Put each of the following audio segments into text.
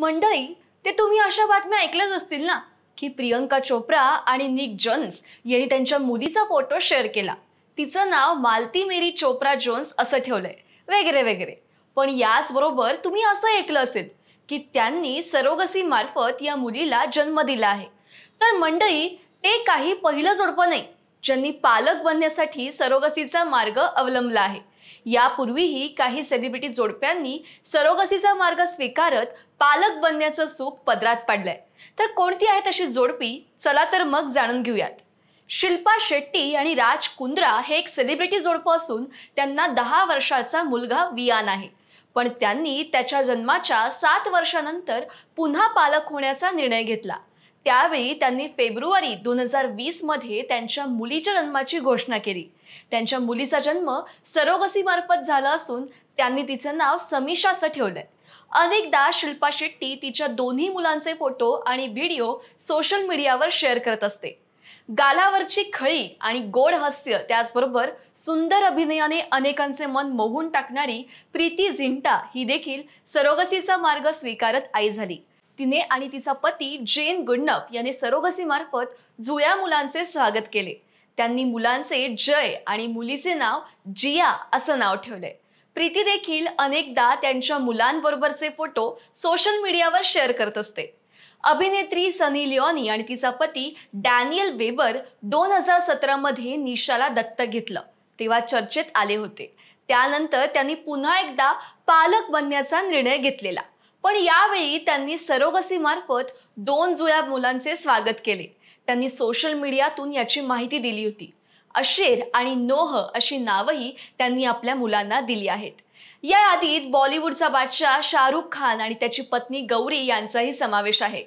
मंडळी ते तुम्ही अशा बातम्या ऐकल्याच असतील ना की प्रियंका चोप्रा आणि निक जोन्स यांनी त्यांच्या मुलीचा फोटो शेअर केला तिचं नाव मालती मेरी चोप्रा जोन्स असं ठेवलंय वगैरे वगैरे पण याचबरोबर तुम्ही असं ऐकलं असेल की त्यांनी सरोगसी मार्फत या मुलीला जन्म दिला आहे तर मंडळी ते काही पहिलं जोडपं नाही ज्यांनी पालक बनण्यासाठी सरोगसीचा मार्ग अवलंबला आहे यापूर्वीही काही सेलिब्रिटी जोडप्यांनी सरोगसीचा मार्ग स्वीकारत पालक बनण्याचं सुख पदरात पडलंय तर कोणती आहे तशी जोडपी चला तर मग जाणून घेऊयात शिल्पा शेट्टी आणि राज कुंद्रा हे एक सेलिब्रिटी जोडपं असून त्यांना दहा वर्षाचा मुलगा वियान आहे पण त्यांनी त्याच्या जन्माच्या सात वर्षानंतर पुन्हा पालक होण्याचा निर्णय घेतला त्यावेळी त्यांनी फेब्रुवारी दोन हजार वीसमध्ये त्यांच्या मुलीच्या जन्माची घोषणा केली त्यांच्या मुलीचा जन्म सरोगसीमार्फत झाला असून त्यांनी तिचं नाव समीशा असं ठेवलंय अनेकदा शिल्पा शेट्टी तिच्या दोन्ही मुलांचे फोटो आणि व्हिडिओ सोशल मीडियावर शेअर करत असते गालावरची खळी आणि गोड हास्य त्याचबरोबर सुंदर अभिनयाने अनेकांचे मन मोहून टाकणारी प्रीती झिंटा ही देखील सरोगसीचा मार्ग स्वीकारत आई झाली तिने आणि तिचा पती जेन गुडनप याने सरोगसीमार्फत जुळ्या मुलांचे स्वागत केले त्यांनी मुलांचे जय आणि मुलीचे नाव जिया असं नाव ठेवलंय प्रीती देखील अनेकदा त्यांच्या मुलांबरोबरचे फोटो सोशल मीडियावर शेअर करत असते अभिनेत्री सनी लिओनी आणि तिचा पती डॅनियल वेबर दोन हजार सतरामध्ये निशाला दत्तक घेतलं तेव्हा चर्चेत आले होते त्यानंतर त्यांनी पुन्हा एकदा पालक बनण्याचा निर्णय घेतलेला पण यावेळी त्यांनी सरोगसी मार्फत दोन जुळ्या मुलांचे स्वागत केले त्यांनी सोशल मीडियातून याची माहिती दिली होती अशेर आणि नोह अशी नावही त्यांनी आपल्या मुलांना दिली आहेत या यादीत बॉलिवूडचा बादशाह शाहरुख खान आणि त्याची पत्नी गौरी यांचाही समावेश आहे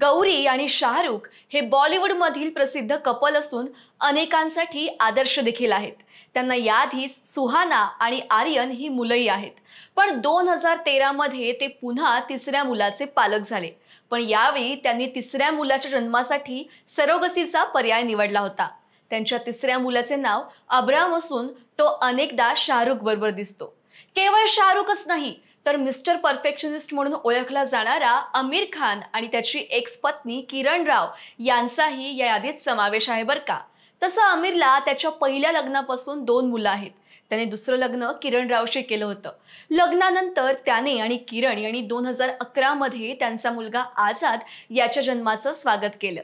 गौरी आणि शाहरुख हे बॉलिवूडमधील प्रसिद्ध कपल असून अनेकांसाठी आदर्श देखील आहेत त्यांना याआधीच सुहाना आणि आर्यन ही मुलंही आहेत पण दोन हजार तेरामध्ये ते पुन्हा तिसऱ्या मुलाचे पालक झाले पण यावेळी त्यांनी तिसऱ्या मुलाच्या जन्मासाठी सरोगसीचा पर्याय निवडला होता त्यांच्या तिसऱ्या मुलाचे नाव अब्राम असून तो अनेकदा शाहरुख बरोबर दिसतो केवळ शाहरुखच नाही तर मिस्टर परफेक्शनिस्ट म्हणून ओळखला जाणारा आमिर खान आणि त्याची एक्स पत्नी किरण राव यांचाही या यादीत समावेश आहे बरं का तसं आमिरला त्याच्या पहिल्या लग्नापासून दोन मुलं आहेत त्याने दुसरं लग्न किरण रावशी केलं होतं लग्नानंतर त्याने आणि किरण यांनी दोन हजार अकरामध्ये त्यांचा मुलगा आझाद याच्या जन्माचं स्वागत केलं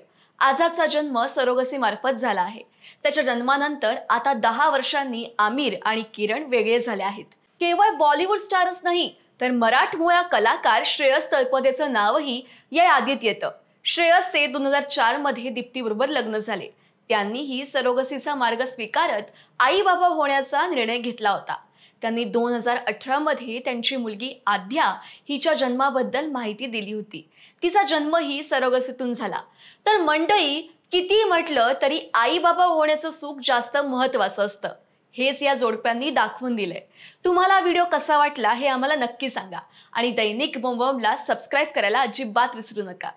आझादचा जन्म सरोगसीमार्फत झाला आहे त्याच्या जन्मानंतर आता दहा वर्षांनी आमिर आणि किरण वेगळे झाले आहेत केवळ बॉलिवूड स्टारच नाही तर मराठमोळा कलाकार श्रेयस तळपदेचं नावही या यादीत येतं श्रेयसचे दोन हजार चारमध्ये दीप्तीबरोबर लग्न झाले त्यांनीही सरोगसीचा मार्ग स्वीकारत आई बाबा होण्याचा निर्णय घेतला होता त्यांनी दोन हजार अठरामध्ये त्यांची मुलगी आध्या हिच्या जन्माबद्दल माहिती दिली होती तिचा जन्मही सरोगसीतून झाला तर मंडळी किती म्हटलं तरी आई बाबा होण्याचं सुख जास्त महत्त्वाचं असतं हेच या जोडप्यांनी दाखवून दिलंय तुम्हाला व्हिडिओ कसा वाटला हे आम्हाला नक्की सांगा आणि दैनिक बोमबमला सबस्क्राईब करायला अजिबात विसरू नका